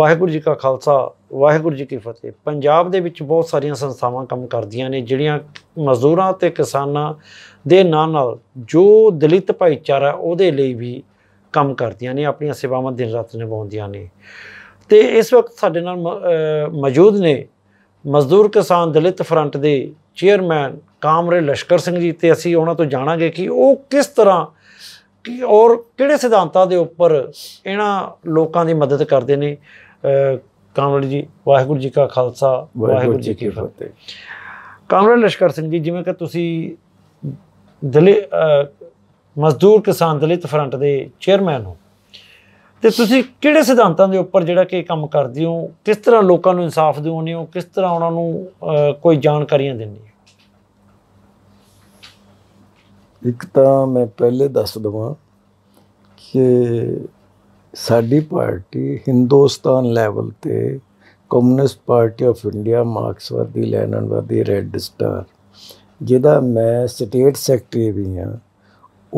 ਵਾਹਿਗੁਰੂ ਜੀ ਕਾ ਖਾਲਸਾ ਵਾਹਿਗੁਰੂ ਜੀ ਕੀ ਫਤਿਹ ਪੰਜਾਬ ਦੇ ਵਿੱਚ ਬਹੁਤ ਸਾਰੀਆਂ ਸੰਸਥਾਵਾਂ ਕੰਮ ਕਰਦੀਆਂ ਨੇ ਜਿਹੜੀਆਂ ਮਜ਼ਦੂਰਾਂ ਤੇ ਕਿਸਾਨਾਂ ਦੇ ਨਾਲ ਨਾਲ ਜੋ ਦਲਿਤ ਭਾਈਚਾਰਾ ਉਹਦੇ ਲਈ ਵੀ ਕੰਮ ਕਰਦੀਆਂ ਨੇ ਆਪਣੀਆਂ ਸੇਵਾਵਾਂ ਦਿਨ ਰਾਤ ਨਿਭਾਉਂਦੀਆਂ ਨੇ ਤੇ ਇਸ ਵਕਤ ਸਾਡੇ ਨਾਲ ਮੌਜੂਦ ਨੇ ਮਜ਼ਦੂਰ ਕਿਸਾਨ ਦਲਿਤ ਫਰੰਟ ਦੇ ਚੇਅਰਮੈਨ ਕਾਮਰੇ ਲਸ਼ਕਰ ਸਿੰਘ ਜੀ ਤੇ ਅਸੀਂ ਉਹਨਾਂ ਤੋਂ ਜਾਣਾਂਗੇ ਕਿ ਉਹ ਕਿਸ ਤਰ੍ਹਾਂ ਕਿ ਔਰ ਕਿਹੜੇ ਸਿਧਾਂਤਾਂ ਦੇ ਉੱਪਰ ਇਹਨਾਂ ਲੋਕਾਂ ਦੀ ਮਦਦ ਕਰਦੇ ਨੇ ਕਾਮਰੇਡ ਜੀ ਵਾਹਿਗੁਰੂ ਜੀ ਕਾ ਖਾਲਸਾ ਵਾਹਿਗੁਰੂ ਜੀ ਕੀ ਫਤਿਹ ਕਾਮਰੇਡ ਲਸ਼ਕਰ ਸਿੰਘ ਜੀ ਜਿਵੇਂ ਕਿ ਤੁਸੀਂ ਦਲੇ ਮਜ਼ਦੂਰ ਕਿਸਾਨ ਦਲਿਤ ਫਰੰਟ ਦੇ ਚੇਅਰਮੈਨ ਹੋ ਤੇ ਤੁਸੀਂ ਕਿਹੜੇ ਸਿਧਾਂਤਾਂ ਦੇ ਉੱਪਰ ਜਿਹੜਾ ਕਿ ਕੰਮ ਕਰਦੇ ਹੋ ਕਿਸ ਤਰ੍ਹਾਂ ਲੋਕਾਂ ਨੂੰ ਇਨਸਾਫ ਦਿਉਂਦੇ ਹੋ ਕਿਸ ਤਰ੍ਹਾਂ ਉਹਨਾਂ ਨੂੰ ਕੋਈ ਜਾਣਕਾਰੀਆਂ ਦਿੰਦੇ ਹੋ ਇੱਕ ਤਾਂ ਮੈਂ ਪਹਿਲੇ ਦੱਸ ਦਵਾਂ ਕਿ ਸਾਡੀ ਪਾਰਟੀ ਹਿੰਦੁਸਤਾਨ ਲੈਵਲ ਤੇ ਕਮਿਊਨਿਸਟ ਪਾਰਟੀ ਆਫ ਇੰਡੀਆ ਮਾਰਕਸਵਾਦੀ ਲੈਨਨਵਾਦੀ ਰੈੱਡ ਸਟਾਰ ਜਿਹਦਾ ਮੈਂ ਸਟੇਟ ਸੈਕਟਰੀ ਵੀ ਹਾਂ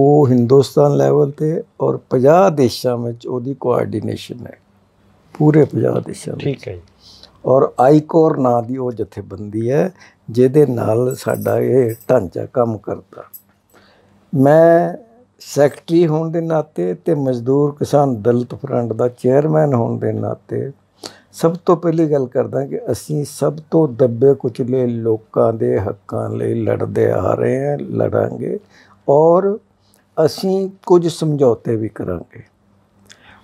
ਉਹ ਹਿੰਦੁਸਤਾਨ ਲੈਵਲ ਤੇ ਔਰ 50 ਦੇਸ਼ਾਂ ਵਿੱਚ ਉਹਦੀ ਕੋਆਰਡੀਨੇਸ਼ਨ ਹੈ ਪੂਰੇ 50 ਦੇਸ਼ਾਂ ਵਿੱਚ ਠੀਕ ਹੈ ਔਰ ਆਈਕੋਰ ਨਾਂ ਦੀ ਉਹ ਜਥੇਬੰਦੀ ਹੈ ਜਿਹਦੇ ਨਾਲ ਸਾਡਾ ਇਹ ਢਾਂਚਾ ਕੰਮ ਕਰਦਾ ਮੈਂ ਸੈਕਟਰੀ ਹੋਣ ਦੇ ਨਾਤੇ ਤੇ ਮਜ਼ਦੂਰ ਕਿਸਾਨ ਦਲਿਤ ਫਰੰਟ ਦਾ ਚੇਅਰਮੈਨ ਹੋਣ ਦੇ ਨਾਤੇ ਸਭ ਤੋਂ ਪਹਿਲੀ ਗੱਲ ਕਰਦਾ ਕਿ ਅਸੀਂ ਸਭ ਤੋਂ ਦੱਬੇ ਕੁਚਲੇ ਲੋਕਾਂ ਦੇ ਹੱਕਾਂ ਲਈ ਲੜਦੇ ਆ ਰਹੇ ਹਾਂ ਲੜਾਂਗੇ ਔਰ ਅਸੀਂ ਕੁਝ ਸਮਝੌਤੇ ਵੀ ਕਰਾਂਗੇ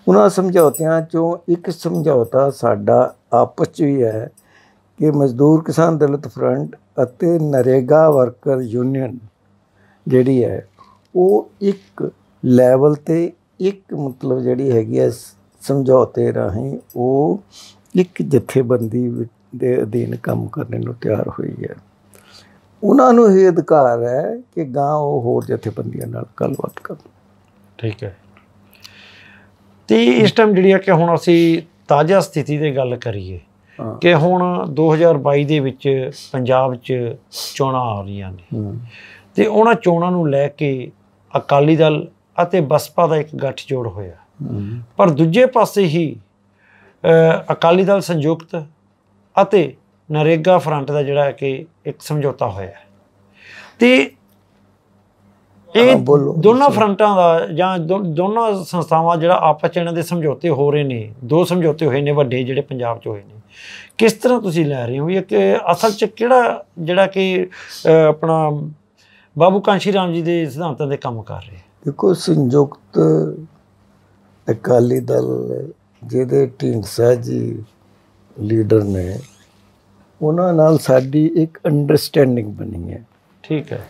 ਉਹਨਾਂ ਸਮਝੌਤਿਆਂ ਚੋਂ ਇੱਕ ਸਮਝੌਤਾ ਸਾਡਾ ਆਪਸ ਵਿੱਚ ਹੀ ਹੈ ਕਿ ਮਜ਼ਦੂਰ ਕਿਸਾਨ ਦਲਿਤ ਫਰੰਟ ਅਤੇ ਨਰੇਗਾ ਵਰਕਰ ਯੂਨੀਅਨ ਜਿਹੜੀ ਹੈ ਉਹ ਇੱਕ ਲੈਵਲ ਤੇ ਇੱਕ ਮਤਲਬ ਜਿਹੜੀ ਹੈਗੀ ਐ ਸਮਝੌਤੇ ਰਾਹੀਂ ਉਹ ਇੱਕ ਜਥੇਬੰਦੀ ਦੇ ਅਧੀਨ ਕੰਮ ਕਰਨ ਨੂੰ ਤਿਆਰ ਹੋਈ ਹੈ ਉਹਨਾਂ ਨੂੰ ਇਹ ਅਧਿਕਾਰ ਹੈ ਕਿ ਗਾਂ ਉਹ ਹੋਰ ਜਥੇਬੰਦੀਆਂ ਨਾਲ ਗੱਲਬਾਤ ਕਰਨ ਠੀਕ ਹੈ ਤੇ ਇਸ ਟਾਈਮ ਜਿਹੜੀ ਆ ਕਿ ਹੁਣ ਅਸੀਂ ਤਾਜ਼ਾ ਸਥਿਤੀ ਦੇ ਗੱਲ ਕਰੀਏ ਕਿ ਹੁਣ 2022 ਦੇ ਵਿੱਚ ਪੰਜਾਬ 'ਚ ਚੋਣਾਂ ਆ ਰਹੀਆਂ ਨੇ ਤੇ ਉਹਨਾਂ ਚੋਣਾਂ ਨੂੰ ਲੈ ਕੇ ਅਕਾਲੀ ਦਲ ਅਤੇ ਬਸਪਾ ਦਾ ਇੱਕ ਗੱਠਜੋੜ ਹੋਇਆ ਪਰ ਦੂਜੇ ਪਾਸੇ ਹੀ ਅਕਾਲੀ ਦਲ ਸੰਯੁਕਤ ਅਤੇ ਨਰੇਗਾ ਫਰੰਟ ਦਾ ਜਿਹੜਾ ਕਿ ਇੱਕ ਸਮਝੌਤਾ ਹੋਇਆ ਤੇ ਇਹ ਦੋਨਾਂ ਫਰੰਟਾਂ ਦਾ ਜਾਂ ਦੋਨਾਂ ਸੰਸਥਾਵਾਂ ਜਿਹੜਾ ਆਪਸ ਵਿੱਚ ਇਹਨਾਂ ਦੇ ਸਮਝੌਤੇ ਹੋ ਰਹੇ ਨੇ ਦੋ ਸਮਝੌਤੇ ਹੋਏ ਨੇ ਵੱਡੇ ਜਿਹੜੇ ਪੰਜਾਬ 'ਚ ਹੋਏ ਨੇ ਕਿਸ ਤਰ੍ਹਾਂ ਤੁਸੀਂ ਲੈ ਰਹੇ ਹੋ ਵੀ ਕਿ ਅਸਲ 'ਚ ਕਿਹੜਾ ਜਿਹੜਾ ਕਿ ਆਪਣਾ ਬਾਬੂ ਕਾਂਸ਼ੀ ਰਾਮ ਜੀ ਦੇ ਸਿਧਾਂਤਾਂ ਦੇ ਕੰਮ ਕਰ ਰਹੇ ਦੇਖੋ ਸੰਯੁਕਤ ਅਕਾਲੀ ਦਲ ਜਿਹਦੇ ਢੀਂਡਸਾ ਜੀ ਲੀਡਰ ਨੇ ਉਹਨਾਂ ਨਾਲ ਸਾਡੀ ਇੱਕ ਅੰਡਰਸਟੈਂਡਿੰਗ ਬਣੀ ਹੈ ਠੀਕ ਹੈ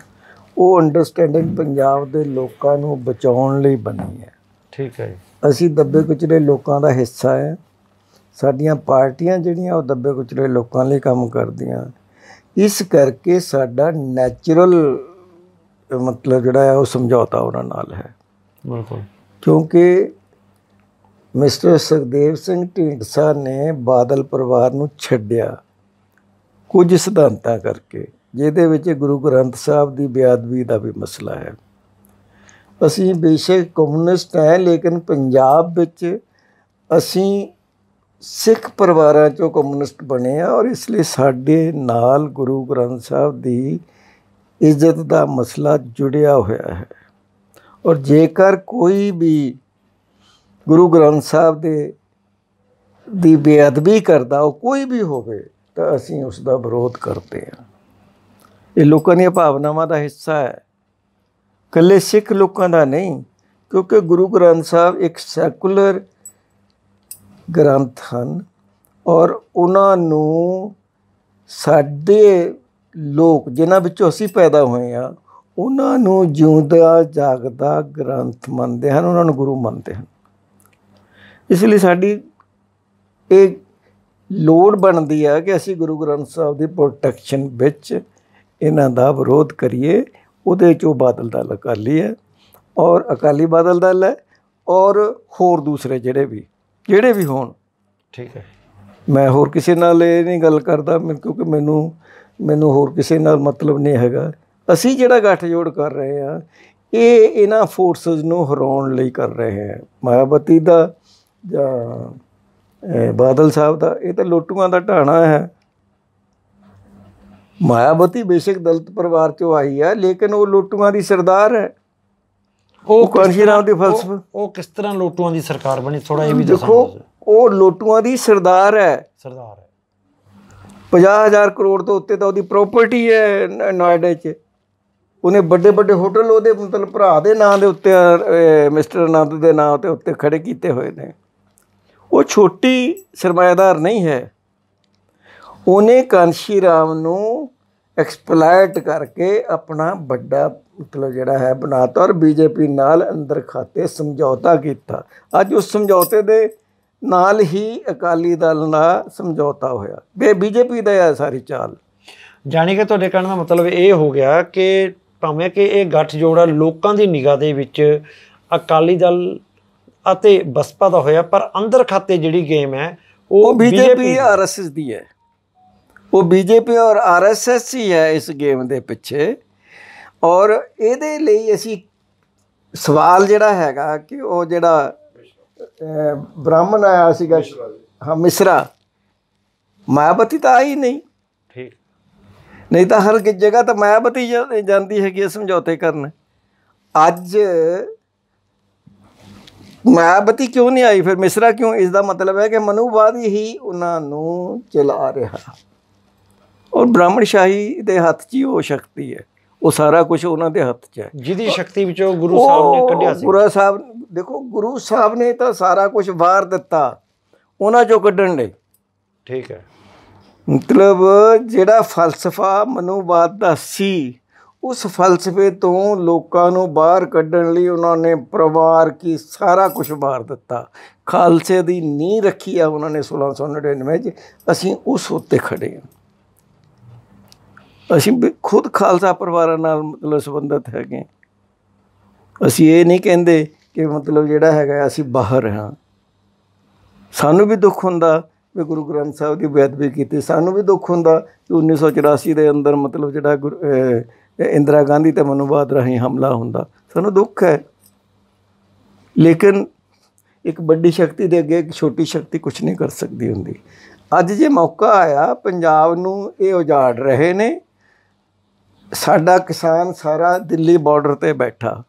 ਉਹ ਅੰਡਰਸਟੈਂਡਿੰਗ ਪੰਜਾਬ ਦੇ ਲੋਕਾਂ ਨੂੰ ਬਚਾਉਣ ਲਈ ਬਣੀ ਹੈ ਠੀਕ ਹੈ ਅਸੀਂ ਦੱਬੇ ਕੁਚਲੇ ਲੋਕਾਂ ਦਾ ਹਿੱਸਾ ਹੈ ਸਾਡੀਆਂ ਪਾਰਟੀਆਂ ਜਿਹੜੀਆਂ ਉਹ ਦੱਬੇ ਕੁਚਲੇ ਲੋਕਾਂ ਲਈ ਕੰਮ ਕਰਦੀਆਂ ਇਸ ਕਰਕੇ ਸਾਡਾ ਨੈਚੁਰਲ ਮਤਲਬ ਜਿਹੜਾ ਹੈ ਉਹ ਸਮਝੌਤਾ ਉਹਨਾਂ ਨਾਲ ਹੈ ਬਿਲਕੁਲ ਕਿਉਂਕਿ ਮਿਸਟਰ ਸੁਖਦੇਵ ਸਿੰਘ ਢੀਂਡਸਾ ਨੇ ਬਾਦਲ ਪਰਿਵਾਰ ਨੂੰ ਛੱਡਿਆ ਕੁਝ ਸਿਧਾਂਤਾਂ ਕਰਕੇ ਜਿਹਦੇ ਵਿੱਚ ਗੁਰੂ ਗ੍ਰੰਥ ਸਾਹਿਬ ਦੀ ਬਿਆਦਵੀ ਦਾ ਵੀ ਮਸਲਾ ਹੈ ਅਸੀਂ ਬੇਸ਼ੱਕ ਕਮਿਊਨਿਸਟ ਹੈ ਲੇਕਿਨ ਪੰਜਾਬ ਵਿੱਚ ਅਸੀਂ ਸਿੱਖ ਪਰਿਵਾਰਾਂ ਚੋਂ ਕਮਿਊਨਿਸਟ ਬਣੇ ਆ ਔਰ ਇਸ ਲਈ ਸਾਡੇ ਨਾਲ ਗੁਰੂ ਗ੍ਰੰਥ ਸਾਹਿਬ ਦੀ ਇੱਜ਼ਤ ਦਾ ਮਸਲਾ ਜੁੜਿਆ ਹੋਇਆ ਹੈ ਔਰ ਜੇਕਰ ਕੋਈ ਵੀ ਗੁਰੂ ਗ੍ਰੰਥ ਸਾਹਿਬ ਦੇ ਦੀ ਬੇਅਦਬੀ ਕਰਦਾ ਉਹ ਕੋਈ ਵੀ ਹੋਵੇ ਤਾਂ ਅਸੀਂ ਉਸ ਦਾ ਵਿਰੋਧ ਕਰਦੇ ਹਾਂ ਇਹ ਲੋਕਾਂ ਦੀਆਂ ਭਾਵਨਾਵਾਂ ਦਾ ਹਿੱਸਾ ਹੈ ਕੱਲੇ ਸਿੱਖ ਲੋਕਾਂ ਦਾ ਨਹੀਂ ਕਿਉਂਕਿ ਗੁਰੂ ਗ੍ਰੰਥ ਸਾਹਿਬ ਇੱਕ ਸੈਕੂਲਰ ਗ੍ਰੰਥ ਹਨ ਔਰ ਉਹਨਾਂ ਨੂੰ ਸਾਡੇ ਲੋਕ ਜਿਨ੍ਹਾਂ ਵਿੱਚੋਂ ਅਸੀਂ ਪੈਦਾ ਹੋਏ ਆ ਉਹਨਾਂ ਨੂੰ ਜਿਉਂਦਾ ਜਾਗਦਾ ਗ੍ਰੰਥ ਮੰਨਦੇ ਹਨ ਉਹਨਾਂ ਨੂੰ ਗੁਰੂ ਮੰਨਦੇ ਹਨ ਇਸ ਲਈ ਸਾਡੀ ਇਹ ਲੋੜ ਬਣਦੀ ਆ ਕਿ ਅਸੀਂ ਗੁਰੂ ਗ੍ਰੰਥ ਸਾਹਿਬ ਦੀ ਪ੍ਰੋਟੈਕਸ਼ਨ ਵਿੱਚ ਇਹਨਾਂ ਦਾ ਵਿਰੋਧ ਕਰੀਏ ਉਹਦੇ ਚੋਂ ਬਾਦਲ ਦਾ ਅਕਾਲੀ ਹੈ ਔਰ ਅਕਾਲੀ ਬਾਦਲ ਦਾ ਹੈ ਔਰ ਹੋਰ ਦੂਸਰੇ ਜਿਹੜੇ ਵੀ ਜਿਹੜੇ ਵੀ ਹੋਣ ਠੀਕ ਹੈ ਮੈਂ ਹੋਰ ਕਿਸੇ ਨਾਲ ਇਹ ਨਹੀਂ ਗੱਲ ਕਰਦਾ ਕਿਉਂਕਿ ਮੈਨੂੰ ਮੈਨੂੰ ਹੋਰ ਕਿਸੇ ਨਾਲ ਮਤਲਬ ਨਹੀਂ ਹੈਗਾ ਅਸੀਂ ਜਿਹੜਾ ਗੱਠਜੋੜ ਕਰ ਰਹੇ ਆ ਇਹ ਇਹਨਾਂ ਫੋਰਸਸ ਨੂੰ ਹਰਾਉਣ ਲਈ ਕਰ ਰਹੇ ਆ ਮਾਇਆਵਤੀ ਦਾ ਜਾਂ ਬਾਦਲ ਸਾਹਿਬ ਦਾ ਇਹ ਤਾਂ ਲੋਟੂਆਂ ਦਾ ਢਾਣਾ ਹੈ ਮਾਇਆਵਤੀ ਬੇਸ਼ੱਕ ਦਲਤ ਪਰਿਵਾਰ ਚੋਂ ਆਈ ਹੈ ਲੇਕਿਨ ਉਹ ਲੋਟੂਆਂ ਦੀ ਸਰਦਾਰ ਹੈ ਉਹ ਕਾਂਸ਼ੀਰਾਮ ਦੀ ਫਲਸਫੇ ਉਹ ਕਿਸ ਤਰ੍ਹਾਂ ਲੋਟੂਆਂ ਦੀ ਸਰਕਾਰ ਬਣੀ ਥੋੜਾ ਇਹ ਵੀ ਦੱਸੋ ਦੇਖੋ ਉਹ ਲੋਟੂਆਂ ਦੀ ਸਰਦਾਰ ਹੈ ਸਰਦਾਰ ਹੈ 50000 ਕਰੋੜ ਤੋਂ ਉੱਤੇ ਤਾਂ ਉਹਦੀ ਪ੍ਰਾਪਰਟੀ ਹੈ ਨੋਇਡਾ 'ਚ ਉਹਨੇ ਵੱਡੇ ਵੱਡੇ ਹੋਟਲ ਉਹਦੇ ਮਤਲਬ ਭਰਾ ਦੇ ਨਾਂ ਦੇ ਉੱਤੇ ਮਿਸਟਰ ਅਨੰਦ ਦੇ ਨਾਂ ਤੇ ਉੱਤੇ ਖੜੇ ਕੀਤੇ ਹੋਏ ਨੇ ਉਹ ਛੋਟੀ ਸਰਮਾਇਦਾਰ ਨਹੀਂ ਹੈ ਉਹਨੇ ਕਾਂਸ਼ੀ ਰਾਮ ਨੂੰ ਐਕਸਪਲੋਇਟ ਕਰਕੇ ਆਪਣਾ ਵੱਡਾ ਮਤਲਬ ਜਿਹੜਾ ਹੈ ਬਣਾਤਾ ਔਰ ਬੀਜੇਪੀ ਨਾਲ ਅੰਦਰ ਖਾਤੇ ਸਮਝੌਤਾ ਕੀਤਾ ਅੱਜ ਉਸ ਸਮਝੌਤੇ ਦੇ ਨਾਲ ਹੀ ਅਕਾਲੀ ਦਲ ਨਾਲ ਸਮਝੌਤਾ ਹੋਇਆ ਬੇ ਬੀਜੇਪੀ ਦਾ ਹੈ ਸਾਰੀ ਚਾਲ ਜਾਣੀ ਕਿ ਤੁਹਾਡੇ ਕਹਿਣ ਦਾ ਮਤਲਬ ਇਹ ਹੋ ਗਿਆ ਕਿ ਭਾਵੇਂ ਕਿ ਇਹ ਗੱਠ ਜੋੜਾ ਲੋਕਾਂ ਦੀ ਨਿਗਾਹ ਦੇ ਵਿੱਚ ਅਕਾਲੀ ਦਲ ਅਤੇ ਬਸਪਾ ਦਾ ਹੋਇਆ ਪਰ ਅੰਦਰ ਖਾਤੇ ਜਿਹੜੀ ਗੇਮ ਹੈ ਉਹ ਬੀਜੇਪੀ ਆਰਐਸਐਸ ਦੀ ਹੈ ਉਹ ਬੀਜੇਪੀ ਔਰ ਆਰਐਸਐਸ ਹੀ ਹੈ ਇਸ ਗੇਮ ਦੇ ਪਿੱਛੇ ਔਰ ਇਹਦੇ ਲਈ ਅਸੀਂ ਸਵਾਲ ਜਿਹੜਾ ਹੈਗਾ ਕਿ ਉਹ ਜਿਹੜਾ ब्राह्मण आया ਸੀਗਾ ਹਾਂ ਮਿਸਰਾ ਮਾਇਆਪਤੀ ਤਾਂ ਆਈ ਨਹੀਂ ਠੀਕ ਨਹੀਂ ਤਾਂ ਹਰ ਜਗ੍ਹਾ ਤਾਂ ਮਾਇਆਪਤੀ ਜਾਂਦੀ ਹੈਗੀ ਹੈ ਸਮਝੌਤੇ ਕਰਨ ਅੱਜ ਮਾਇਆਪਤੀ ਕਿਉਂ ਨਹੀਂ ਆਈ ਫਿਰ ਮਿਸਰਾ ਕਿਉਂ ਇਸ ਦਾ ਮਤਲਬ ਹੈ ਕਿ ਮਨੂਵਾਦੀ ਹੀ ਉਹਨਾਂ ਨੂੰ ਚਲਾ ਰਿਹਾ ਔਰ ਬ੍ਰਾਹਮਣ ਸ਼ਾਹੀ ਦੇ ਹੱਥ 'ਚ ਹੀ ਉਹ ਸ਼ਕਤੀ ਹੈ ਉਹ ਸਾਰਾ ਕੁਝ ਉਹਨਾਂ ਦੇ ਹੱਥ 'ਚ ਹੈ ਜਿਹਦੀ ਸ਼ਕਤੀ ਵਿੱਚੋਂ ਗੁਰੂ ਸਾਹਿਬ ਨੇ ਕੱਢਿਆ ਸੀ ਗੁਰੂ ਸਾਹਿਬ ਦੇਖੋ ਗੁਰੂ ਸਾਹਿਬ ਨੇ ਤਾਂ ਸਾਰਾ ਕੁਝ ਵਾਰ ਦਿੱਤਾ ਉਹਨਾਂ 'ਚੋਂ ਕੱਢਣ ਲਈ ਠੀਕ ਹੈ ਮਤਲਬ ਜਿਹੜਾ ਫਲਸਫਾ ਮਨੂਵਾਦ ਦਾ ਸੀ ਉਸ ਫਲਸਫੇ ਤੋਂ ਲੋਕਾਂ ਨੂੰ ਬਾਹਰ ਕੱਢਣ ਲਈ ਉਹਨਾਂ ਨੇ ਪਰਿਵਾਰ ਕੀ ਸਾਰਾ ਕੁਝ ਬਾਹਰ ਦਿੱਤਾ ਖਾਲਸੇ ਦੀ ਨੀ ਰੱਖੀ ਆ ਉਹਨਾਂ ਨੇ 1699 ਚ ਅਸੀਂ ਉਸ ਉੱਤੇ ਖੜੇ ਹਾਂ ਅਸੀਂ ਖੁਦ ਖਾਲਸਾ ਪਰਿਵਾਰਾਂ ਨਾਲ ਮਤਲਬ ਸੰਬੰਧਤ ਹੈਗੇ ਅਸੀਂ ਇਹ ਨਹੀਂ ਕਹਿੰਦੇ ਕਿ ਮਤਲਬ ਜਿਹੜਾ ਹੈਗਾ ਅਸੀਂ ਬਾਹਰ ਹਾਂ ਸਾਨੂੰ ਵੀ ਦੁੱਖ ਹੁੰਦਾ ਵੀ ਗੁਰੂ ਗ੍ਰੰਥ ਸਾਹਿਬ ਦੀ ਬੇਅਦਬੀ ਕੀਤੀ ਸਾਨੂੰ ਵੀ ਦੁੱਖ ਹੁੰਦਾ ਕਿ 1984 ਦੇ ਅੰਦਰ ਮਤਲਬ ਜਿਹੜਾ ਇੰਦਰਾ ਗਾਂਧੀ ਤੇ ਮਨੁਵਾਦ ਰਾਹੀਂ ਹਮਲਾ ਹੁੰਦਾ ਸਾਨੂੰ ਦੁੱਖ ਹੈ ਲੇਕਿਨ ਇੱਕ ਵੱਡੀ ਸ਼ਕਤੀ ਦੇ ਅੱਗੇ ਇੱਕ ਛੋਟੀ ਸ਼ਕਤੀ ਕੁਝ ਨਹੀਂ ਕਰ ਸਕਦੀ ਹੁੰਦੀ ਅੱਜ ਜੇ ਮੌਕਾ ਆਇਆ ਪੰਜਾਬ ਨੂੰ ਇਹ ਉਜਾੜ ਰਹੇ ਨੇ ਸਾਡਾ ਕਿਸਾਨ ਸਾਰਾ ਦਿੱਲੀ ਬਾਰਡਰ ਤੇ ਬੈਠਾ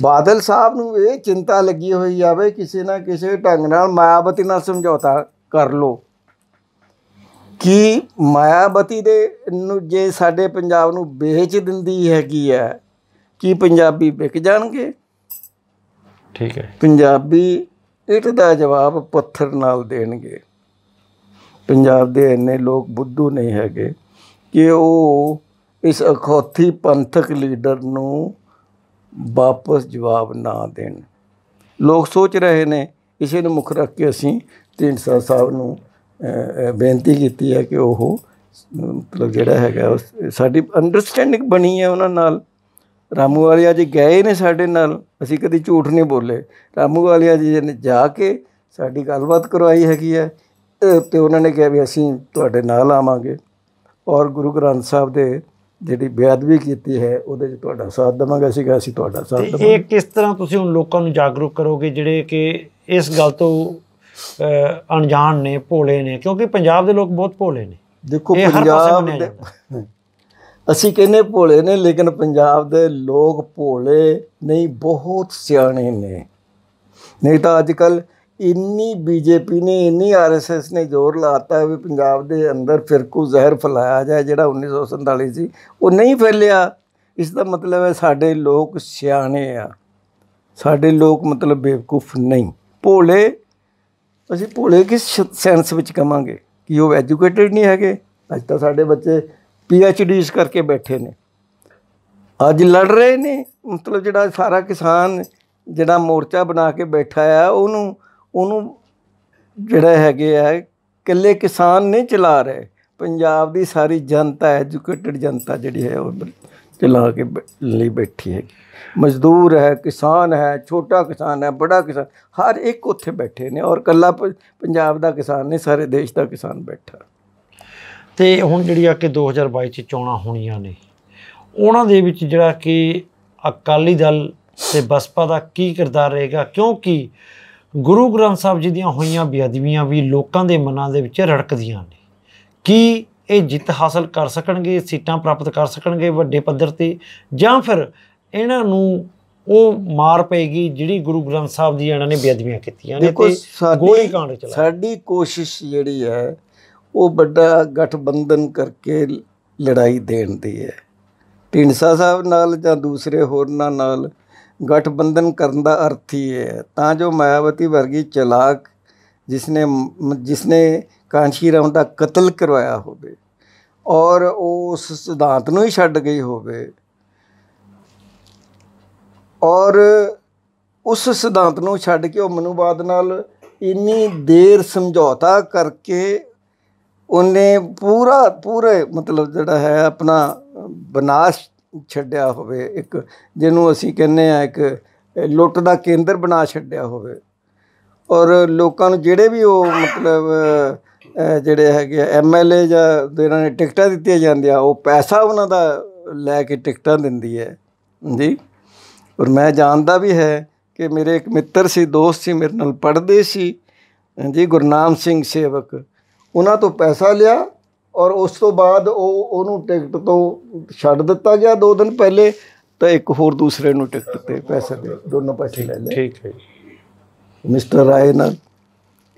ਬਾਦਲ ਸਾਹਿਬ ਨੂੰ ਇਹ ਚਿੰਤਾ ਲੱਗੀ ਹੋਈ ਆਵੇ ਕਿਸੇ ਨਾ ਕਿਸੇ ਢੰਗ ਨਾਲ ਮਾਇਆਵਤੀ ਨਾਲ ਸਮਝੌਤਾ ਕਰ ਲੋ ਕਿ ਮਾਇਆਵਤੀ ਦੇ ਨੂੰ ਜੇ ਸਾਡੇ ਪੰਜਾਬ ਨੂੰ ਵੇਚ ਦਿੰਦੀ ਹੈਗੀ ਹੈ ਕਿ ਪੰਜਾਬੀ ਵਿਕ ਜਾਣਗੇ ਠੀਕ ਹੈ ਪੰਜਾਬੀ ਇੱਕ ਦਾ ਜਵਾਬ ਪੱਥਰ ਨਾਲ ਦੇਣਗੇ ਪੰਜਾਬ ਦੇ ਇੰਨੇ ਲੋਕ ਬੁੱਧੂ ਨਹੀਂ ਹੈਗੇ ਕਿ ਉਹ ਇਸ ਅਖੌਤੀ ਪੰਥਕ ਲੀਡਰ ਨੂੰ ਵਾਪਸ ਜਵਾਬ ਨਾ ਦੇਣ ਲੋਕ ਸੋਚ ਰਹੇ ਨੇ ਇਸੇ ਨੂੰ ਮੁੱਖ ਰੱਖ ਕੇ ਅਸੀਂ ਢੀਂਡਸਾ ਸਾਹਿਬ ਨੂੰ ਬੇਨਤੀ ਕੀਤੀ ਹੈ ਕਿ ਉਹ ਮਤਲਬ ਜਿਹੜਾ ਹੈਗਾ ਸਾਡੀ ਅੰਡਰਸਟੈਂਡਿੰਗ ਬਣੀ ਹੈ ਉਹਨਾਂ ਨਾਲ ਰਾਮੂ ਵਾਲਿਆ ਜੀ ਗਏ ਨੇ ਸਾਡੇ ਨਾਲ ਅਸੀਂ ਕਦੀ ਝੂਠ ਨਹੀਂ ਬੋਲੇ ਰਾਮੂ ਵਾਲਿਆ ਜੀ ਨੇ ਜਾ ਕੇ ਸਾਡੀ ਗੱਲਬਾਤ ਕਰਵਾਈ ਹੈਗੀ ਹੈ ਤੇ ਉਹਨਾਂ ਨੇ ਕਿਹਾ ਵੀ ਅਸੀਂ ਤੁਹਾਡੇ ਨਾਲ ਆਵਾਂਗੇ ਔਰ ਗੁਰੂ ਗ੍ਰੰਥ ਸਾਹਿਬ ਦੇ ਜਿਹੜੀ ਬੇਅਦਬੀ ਕੀਤੀ ਹੈ ਉਹਦੇ 'ਚ ਤੁਹਾਡਾ ਸਾਥ ਦਵਾਂਗਾ ਸੀਗਾ ਅਸੀਂ ਤੁਹਾਡਾ ਸਾਥ ਦਵਾਂਗੇ ਇਹ ਕਿਸ ਤਰ੍ਹਾਂ ਤੁਸੀਂ ਹੁਣ ਲੋਕਾਂ ਨੂੰ ਜਾਗਰੂਕ ਕਰੋਗੇ ਜਿਹੜੇ ਕਿ ਇਸ ਗੱਲ ਤੋਂ ਅਣਜਾਣ ਨੇ ਭੋਲੇ ਨੇ ਕਿਉਂਕਿ ਪੰਜਾਬ ਦੇ ਲੋਕ ਬਹੁਤ ਭੋਲੇ ਨੇ ਦੇਖੋ ਪੰਜਾਬ ਦੇ ਅਸੀਂ ਕਹਿੰਨੇ ਭੋਲੇ ਨੇ ਲੇਕਿਨ ਪੰਜਾਬ ਦੇ ਲੋਕ ਭੋਲੇ ਨਹੀਂ ਬਹੁਤ ਸਿਆਣੇ ਨੇ ਨਹੀਂ ਤਾਂ ਅੱਜ ਇੰਨੀ ਬੀਜੇਪੀ ਨੇ ਇੰਨੀ ਆਰਐਸਐਸ ਨੇ ਜ਼ੋਰ ਲਾਤਾ ਵੀ ਪੰਜਾਬ ਦੇ ਅੰਦਰ ਫਿਰਕੂ ਜ਼ਹਿਰ ਫਲਾਇਆ ਜਾਏ ਜਿਹੜਾ 1947 ਸੀ ਉਹ ਨਹੀਂ ਫੈਲਿਆ ਇਸ ਦਾ ਮਤਲਬ ਹੈ ਸਾਡੇ ਲੋਕ ਸਿਆਣੇ ਆ ਸਾਡੇ ਲੋਕ ਮਤਲਬ ਬੇਵਕੂਫ ਨਹੀਂ ਭੋਲੇ ਅਸੀਂ ਭੋਲੇ ਕਿਸ ਸੈਂਸ ਵਿੱਚ ਕਵਾਂਗੇ ਕਿ ਉਹ ਐਜੂਕੇਟਿਡ ਨਹੀਂ ਹੈਗੇ ਅੱਜ ਤਾਂ ਸਾਡੇ ਬੱਚੇ ਪੀ ਐਚ ਕਰਕੇ ਬੈਠੇ ਨੇ ਅੱਜ ਲੜ ਰਹੇ ਨੇ ਮਤਲਬ ਜਿਹੜਾ ਸਾਰਾ ਕਿਸਾਨ ਜਿਹੜਾ ਮੋਰਚਾ ਬਣਾ ਕੇ ਬੈਠਾ ਆ ਉਹਨੂੰ ਉਹਨੂੰ ਜਿਹੜਾ ਹੈਗੇ ਆ ਇਕੱਲੇ ਕਿਸਾਨ ਨਹੀਂ ਚਲਾ ਰਹੇ ਪੰਜਾਬ ਦੀ ਸਾਰੀ ਜਨਤਾ ਐਜੂਕੇਟਿਡ ਜਨਤਾ ਜਿਹੜੀ ਹੈ ਉਹ ਚਲਾ ਕੇ ਲਈ ਬੈਠੀ ਹੈ ਮਜ਼ਦੂਰ ਹੈ ਕਿਸਾਨ ਹੈ ਛੋਟਾ ਕਿਸਾਨ ਹੈ ਬੜਾ ਕਿਸਾਨ ਹਰ ਇੱਕ ਉੱਥੇ ਬੈਠੇ ਨੇ ਔਰ ਕੱਲਾ ਪੰਜਾਬ ਦਾ ਕਿਸਾਨ ਨਹੀਂ ਸਾਰੇ ਦੇਸ਼ ਦਾ ਕਿਸਾਨ ਬੈਠਾ ਤੇ ਹੁਣ ਜਿਹੜੀ ਆ ਕਿ 2022 ਚ ਚੋਣਾਂ ਹੋਣੀਆਂ ਨੇ ਉਹਨਾਂ ਦੇ ਵਿੱਚ ਜਿਹੜਾ ਕਿ ਅਕਾਲੀ ਦਲ ਤੇ ਬਸਪਾ ਦਾ ਕੀ ਕਿਰਦਾਰ ਰਹੇਗਾ ਕਿਉਂਕਿ ਗੁਰੂ ਗ੍ਰੰਥ ਸਾਹਿਬ ਜੀ ਦੀਆਂ ਹੋਈਆਂ ਬੇਅਦਬੀਆਂ ਵੀ ਲੋਕਾਂ ਦੇ ਮਨਾਂ ਦੇ ਵਿੱਚ ਰੜਕਦੀਆਂ ਨੇ ਕੀ ਇਹ ਜਿੱਤ ਹਾਸਲ ਕਰ ਸਕਣਗੇ ਸੀਟਾਂ ਪ੍ਰਾਪਤ ਕਰ ਸਕਣਗੇ ਵੱਡੇ ਪੱਧਰ ਤੇ ਜਾਂ ਫਿਰ ਇਹਨਾਂ ਨੂੰ ਉਹ ਮਾਰ ਪਏਗੀ ਜਿਹੜੀ ਗੁਰੂ ਗ੍ਰੰਥ ਸਾਹਿਬ ਜੀ ਇਹਨਾਂ ਨੇ ਬੇਅਦਬੀਆਂ ਕੀਤੀਆਂ ਨੇ ਤੇ ਗੋਲੀ ਕਾਂਡ ਚਲਾ ਸਾਡੀ ਕੋਸ਼ਿਸ਼ ਜਿਹੜੀ ਹੈ ਉਹ ਵੱਡਾ ਗਠਬੰਧਨ ਕਰਕੇ ਲੜਾਈ ਦੇਣ ਦੀ ਹੈ ਢੀਂਡਸਾ ਸਾਹਿਬ ਨਾਲ ਜਾਂ ਦੂਸਰੇ ਹੋਰਨਾਂ ਨਾਲ ਗਠਬੰਧਨ ਕਰਨ ਦਾ ਅਰਥ ਹੀ ਹੈ ਤਾਂ ਜੋ ਮਾਇਆਵਤੀ ਵਰਗੀ ਚਲਾਕ ਜਿਸਨੇ ਜਿਸਨੇ ਕਾਂਸ਼ੀਰਾਮ ਦਾ ਕਤਲ ਕਰਵਾਇਆ ਹੋਵੇ ਔਰ ਉਸ ਸਿਧਾਂਤ ਨੂੰ ਹੀ ਛੱਡ ਗਈ ਹੋਵੇ ਔਰ ਉਸ ਸਿਧਾਂਤ ਨੂੰ ਛੱਡ ਕੇ ਉਹ ਮਨੁਵਾਦ ਨਾਲ ਇੰਨੀ ਦੇਰ ਸਮਝੌਤਾ ਕਰਕੇ ਉਹਨੇ ਪੂਰਾ ਪੂਰੇ ਮਤਲਬ ਜਿਹੜਾ ਹੈ ਆਪਣਾ ਬਨਾਸ਼ ਛੱਡਿਆ ਹੋਵੇ ਇੱਕ ਜਿਹਨੂੰ ਅਸੀਂ ਕਹਿੰਦੇ ਆ ਇੱਕ ਲੁੱਟ ਦਾ ਕੇਂਦਰ ਬਣਾ ਛੱਡਿਆ ਹੋਵੇ ਔਰ ਲੋਕਾਂ ਨੂੰ ਜਿਹੜੇ ਵੀ ਉਹ ਮਤਲਬ ਜਿਹੜੇ ਹੈਗੇ ਐਮਐਲਏ ਜਾਂ ਜਿਹਨਾਂ ਨੇ ਟਿਕਟਾਂ ਦਿੱਤੀਆਂ ਜਾਂਦੀਆਂ ਉਹ ਪੈਸਾ ਉਹਨਾਂ ਦਾ ਲੈ ਕੇ ਟਿਕਟਾਂ ਦਿੰਦੀ ਹੈ ਜੀ ਔਰ ਮੈਂ ਜਾਣਦਾ ਵੀ ਹੈ ਕਿ ਮੇਰੇ ਇੱਕ ਮਿੱਤਰ ਸੀ ਦੋਸਤ ਸੀ ਮੇਰੇ ਨਾਲ ਪੜ੍ਹਦੇ ਸੀ ਜੀ ਗੁਰਨਾਮ ਸਿੰਘ ਸੇਵਕ ਉਹਨਾਂ ਤੋਂ ਪੈਸਾ ਲਿਆ ਔਰ ਉਸ ਤੋਂ ਬਾਅਦ ਉਹ ਉਹਨੂੰ ਟਿਕਟ ਤੋਂ ਛੱਡ ਦਿੱਤਾ ਗਿਆ 2 ਦਿਨ ਪਹਿਲੇ ਤਾਂ ਇੱਕ ਹੋਰ ਦੂਸਰੇ ਨੂੰ ਟਿਕਟ ਤੇ ਪੈਸੇ ਦੇ ਦੋਨੋਂ ਪੈਸੇ ਲੈ ਲਏ ਠੀਕ ਹੈ ਮਿਸਟਰ ਰਾਏ ਨਾਲ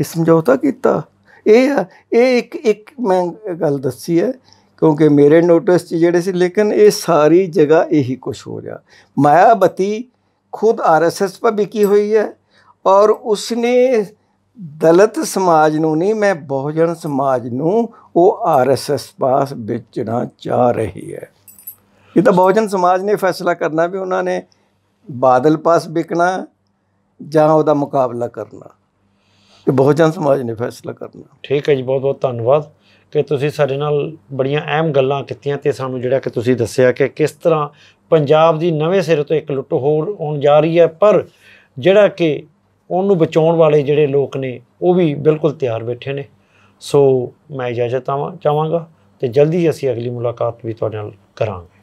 ਇਹ ਸਮਝੌਤਾ ਕੀਤਾ ਇਹ ਇਹ ਇੱਕ ਇੱਕ ਮੈਂ ਗੱਲ ਦੱਸੀ ਹੈ ਕਿਉਂਕਿ ਮੇਰੇ ਨੋਟਿਸ 'ਚ ਜਿਹੜੇ ਸੀ ਲੇਕਿਨ ਇਹ ਸਾਰੀ ਜਗ੍ਹਾ ਇਹੀ ਕੁਝ ਹੋ ਰਿਹਾ ਮਾਇਆਬਤੀ ਖੁਦ ਆਰਐਸਐਸ ਪਰ ਵਿਕੀ ਹੋਈ ਹੈ ਔਰ ਉਸਨੇ ਦਲਿਤ ਸਮਾਜ ਨੂੰ ਨਹੀਂ ਮੈਂ ਬਹੁਜਨ ਸਮਾਜ ਨੂੰ ਉਹ ਆਰਐਸਐਸ ਪਾਸ ਵੇਚਣਾ ਚਾਹ ਰਹੀ ਹੈ ਇਹ ਤਾਂ ਬਹੁਜਨ ਸਮਾਜ ਨੇ ਫੈਸਲਾ ਕਰਨਾ ਵੀ ਉਹਨਾਂ ਨੇ ਬਾਦਲ ਪਾਸ ਵਿਕਣਾ ਜਾਂ ਉਹਦਾ ਮੁਕਾਬਲਾ ਕਰਨਾ ਤੇ ਬਹੁਜਨ ਸਮਾਜ ਨੇ ਫੈਸਲਾ ਕਰਨਾ ਠੀਕ ਹੈ ਜੀ ਬਹੁਤ ਬਹੁਤ ਧੰਨਵਾਦ ਕਿ ਤੁਸੀਂ ਸਾਡੇ ਨਾਲ ਬੜੀਆਂ ਅਹਿਮ ਗੱਲਾਂ ਕੀਤੀਆਂ ਤੇ ਸਾਨੂੰ ਜਿਹੜਾ ਕਿ ਤੁਸੀਂ ਦੱਸਿਆ ਕਿ ਕਿਸ ਤਰ੍ਹਾਂ ਪੰਜਾਬ ਦੀ ਨਵੇਂ ਸਿਰੇ ਤੋਂ ਇੱਕ ਲੁੱਟ ਹੋਰ ਹੋਣ ਜਾ ਰਹੀ ਹੈ ਪਰ ਜਿਹੜਾ ਕਿ ਉਹਨੂੰ ਬਚਾਉਣ ਵਾਲੇ ਜਿਹੜੇ ਲੋਕ ਨੇ ਉਹ ਵੀ ਬਿਲਕੁਲ ਤਿਆਰ ਬੈਠੇ ਨੇ ਸੋ ਮੈਂ ਇਜਾਜ਼ਤ ਚਾਹਾਂਗਾ ਤੇ ਜਲਦੀ ਅਸੀਂ ਅਗਲੀ ਮੁਲਾਕਾਤ ਵੀ ਤੁਹਾਡੇ ਨਾਲ ਕਰਾਂਗੇ